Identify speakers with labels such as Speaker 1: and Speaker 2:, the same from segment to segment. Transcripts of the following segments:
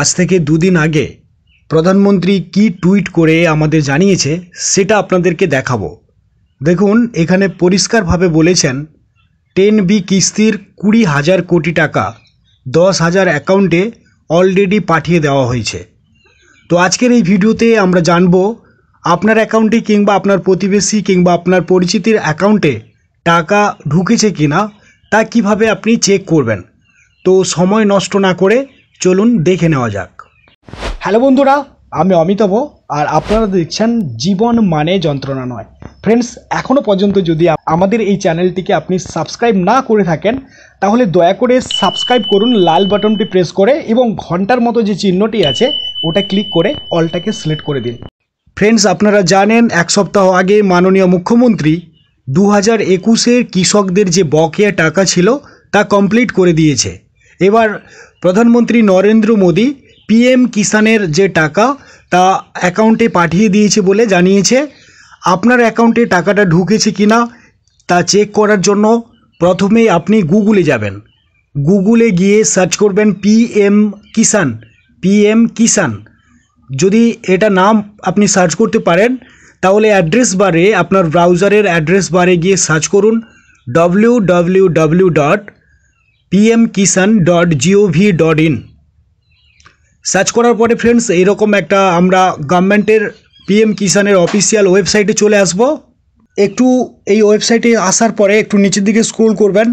Speaker 1: আজ থেকে দুদিন আগে প্রধানমন্ত্রী কি টুইট করে আমাদের জানিয়েছে সেটা আপনাদেরকে দেখাবো দেখুন এখানে পরিষ্কারভাবে বলেছেন টেন বি কিস্তির কুড়ি হাজার কোটি টাকা দশ হাজার অ্যাকাউন্টে অলরেডি পাঠিয়ে দেওয়া হয়েছে তো আজকের এই ভিডিওতে আমরা জানব আপনার অ্যাকাউন্টে কিংবা আপনার প্রতিবেশী কিংবা আপনার পরিচিতির অ্যাকাউন্টে টাকা ঢুকেছে কিনা তা কিভাবে আপনি চেক করবেন তো সময় নষ্ট না করে চলুন দেখে নেওয়া যাক হ্যালো বন্ধুরা আমি অমিতাভ আর আপনারা দেখছেন জীবন মানে যন্ত্রণা নয় ফ্রেন্ডস এখনও পর্যন্ত যদি আমাদের এই চ্যানেলটিকে আপনি সাবস্ক্রাইব না করে থাকেন তাহলে দয়া করে সাবস্ক্রাইব করুন লাল বাটনটি প্রেস করে এবং ঘন্টার মতো যে চিহ্নটি আছে ওটা ক্লিক করে অলটাকে সিলেক্ট করে দিন ফ্রেন্ডস আপনারা জানেন এক সপ্তাহ আগে মাননীয় মুখ্যমন্ত্রী দু হাজার একুশের কৃষকদের যে বকেয়া টাকা ছিল তা কমপ্লিট করে দিয়েছে এবার প্রধানমন্ত্রী নরেন্দ্র মোদী পিএম কিষানের যে টাকা তা অ্যাকাউন্টে পাঠিয়ে দিয়েছে বলে জানিয়েছে আপনার অ্যাকাউন্টে টাকাটা ঢুকেছে কি না তা চেক করার জন্য প্রথমেই আপনি গুগলে যাবেন গুগলে গিয়ে সার্চ করবেন পিএম কিষান পিএম কিষান যদি এটা নাম আপনি সার্চ করতে পারেন তাহলে অ্যাড্রেস বারে আপনার ব্রাউজারের অ্যাড্রেস বারে গিয়ে সার্চ করুন W W W dot PM Kisan dot gov dot in search করার পরে ফ্রেন্ডস এইরকম একটা আমরা গভর্নমেন্টের পিএম কিষানের অফিসিয়াল ওয়েবসাইটে চলে আসব একটু এই ওয়েবসাইটে আসার পরে একটু নিচের দিকে স্ক্রোল করবেন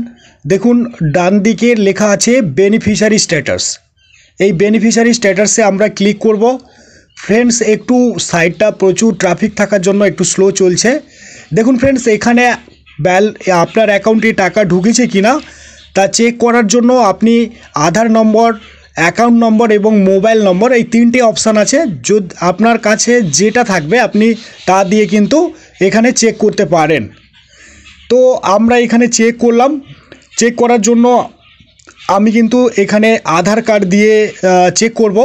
Speaker 1: দেখুন ডান দিকে লেখা আছে বেনিফিশিয়ারি স্ট্যাটাস এই বেনিফিশিয়ারি স্ট্যাটাসে আমরা ক্লিক করব ফ্রেন্ডস একটু সাইডটা প্রচুর ট্রাফিক থাকার জন্য একটু স্লো চলছে দেখুন ফ্রেন্ডস এখানে ব্যাল আপনার অ্যাকাউন্টে টাকা ঢুকেছে কিনা তা চেক করার জন্য আপনি আধার নম্বর অ্যাকাউন্ট নম্বর এবং মোবাইল নম্বর এই তিনটে অপশান আছে যদি আপনার কাছে যেটা থাকবে আপনি তা দিয়ে কিন্তু এখানে চেক করতে পারেন তো আমরা এখানে চেক করলাম চেক করার জন্য আমি কিন্তু এখানে আধার কার্ড দিয়ে চেক করব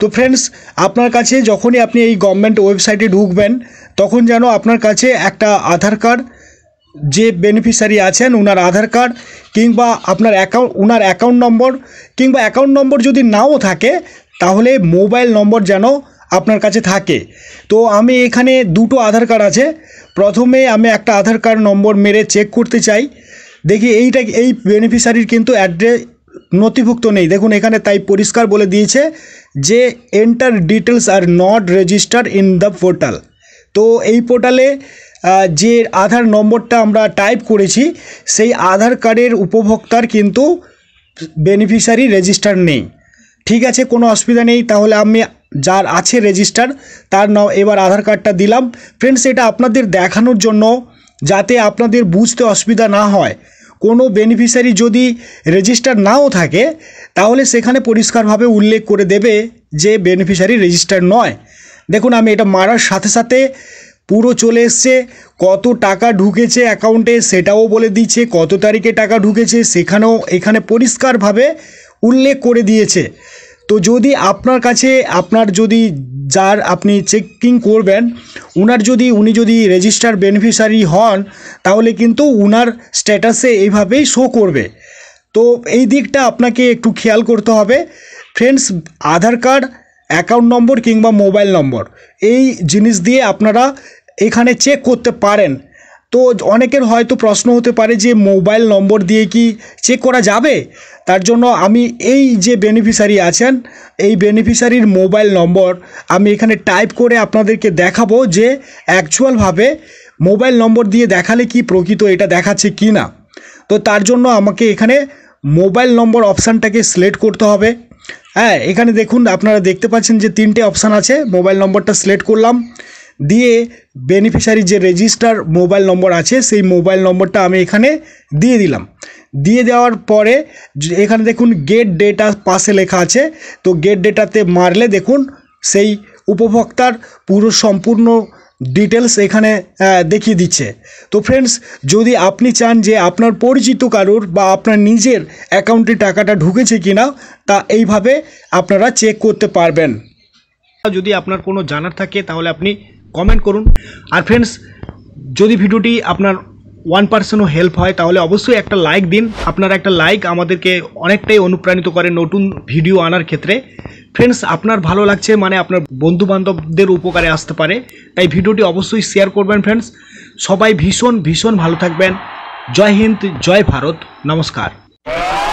Speaker 1: তো ফ্রেন্ডস আপনার কাছে যখনই আপনি এই গভর্নমেন্ট ওয়েবসাইটে ঢুকবেন তখন যেন আপনার কাছে একটা আধার কার্ড যে বেনিফিশিয়ারি আছেন ওনার আধার কার্ড কিংবা আপনার অ্যাকাউন্ট ওনার অ্যাকাউন্ট নম্বর কিংবা অ্যাকাউন্ট নম্বর যদি নাও থাকে তাহলে মোবাইল নম্বর যেন আপনার কাছে থাকে তো আমি এখানে দুটো আধার কার্ড আছে প্রথমে আমি একটা আধার কার্ড নম্বর মেরে চেক করতে চাই দেখি এইটা এই বেনিফিশিয়ারির কিন্তু অ্যাড্রেস নথিভুক্ত নেই দেখুন এখানে তাই পরিষ্কার বলে দিয়েছে যে enter details are not registered in the portal তো এই পোর্টালে যে আধার নম্বরটা আমরা টাইপ করেছি সেই আধার কার্ডের উপভোক্তার কিন্তু বেনিফিশিয়ারি রেজিস্টার নেই ঠিক আছে কোনো অসুবিধা নেই তাহলে আমি যার আছে রেজিস্টার তার ন এবার আধার কার্ডটা দিলাম ফ্রেন্ডস এটা আপনাদের দেখানোর জন্য যাতে আপনাদের বুঝতে অসুবিধা না হয় কোনো বেনিফিশিয়ারি যদি রেজিস্টার নাও থাকে তাহলে সেখানে পরিষ্কারভাবে উল্লেখ করে দেবে যে বেনিফিশিয়ারি রেজিস্টার নয় দেখুন আমি এটা মারার সাথে সাথে পুরো চলে এসছে কত টাকা ঢুকেছে অ্যাকাউন্টে সেটাও বলে দিচ্ছে কত তারিখে টাকা ঢুকেছে সেখানেও এখানে পরিষ্কারভাবে উল্লেখ করে দিয়েছে তো যদি আপনার কাছে আপনার যদি যার আপনি চেকিং করবেন উনার যদি উনি যদি রেজিস্টার বেনিফিশিয়ারি হন তাহলে কিন্তু উনার স্ট্যাটাসে এইভাবেই শো করবে তো এই দিকটা আপনাকে একটু খেয়াল করতে হবে friends Aadhaar card account number কিংবা মোবাইল নম্বর এই জিনিস দিয়ে আপনারা এখানে চেক করতে পারেন তো অনেকের হয়তো প্রশ্ন হতে পারে যে মোবাইল নম্বর দিয়ে কি চেক করা যাবে তার জন্য আমি এই যে বেনিফিশারি আছেন এই বেনিফিশারির মোবাইল নম্বর আমি এখানে টাইপ করে আপনাদেরকে দেখাবো যে অ্যাকচুয়ালভাবে মোবাইল নম্বর দিয়ে দেখালে কি প্রকৃত এটা দেখাচ্ছে কি না তো তার জন্য আমাকে এখানে মোবাইল নম্বর অপশানটাকে সিলেক্ট করতে হবে হ্যাঁ এখানে দেখুন আপনারা দেখতে পাচ্ছেন যে তিনটে অপশান আছে মোবাইল নম্বরটা সিলেক্ট করলাম দিয়ে বেনিফিশিয়ারি যে রেজিস্টার মোবাইল নম্বর আছে সেই মোবাইল নম্বরটা আমি এখানে দিয়ে দিলাম দিয়ে দেওয়ার পরে এখানে দেখুন গেট ডেটা পাশে লেখা আছে তো গেট ডেটাতে মারলে দেখুন সেই উপভোক্তার পুরো সম্পূর্ণ ডিটেলস এখানে দেখিয়ে দিচ্ছে তো ফ্রেন্ডস যদি আপনি চান যে আপনার পরিচিত কারোর বা আপনার নিজের অ্যাকাউন্টে টাকাটা ঢুকেছে কিনা তা এইভাবে আপনারা চেক করতে পারবেন যদি আপনার কোনো জানার থাকে তাহলে আপনি কমেন্ট করুন আর ফ্রেন্ডস যদি ভিডিওটি আপনার ওয়ান পার্সেনও হেল্প হয় তাহলে অবশ্যই একটা লাইক দিন আপনার একটা লাইক আমাদেরকে অনেকটাই অনুপ্রাণিত করে নতুন ভিডিও আনার ক্ষেত্রে ফ্রেন্ডস আপনার ভালো লাগছে মানে আপনার বন্ধুবান্ধবদের উপকারে আসতে পারে তাই ভিডিওটি অবশ্যই শেয়ার করবেন ফ্রেন্ডস সবাই ভীষণ ভীষণ ভালো থাকবেন জয় হিন্দ জয় ভারত নমস্কার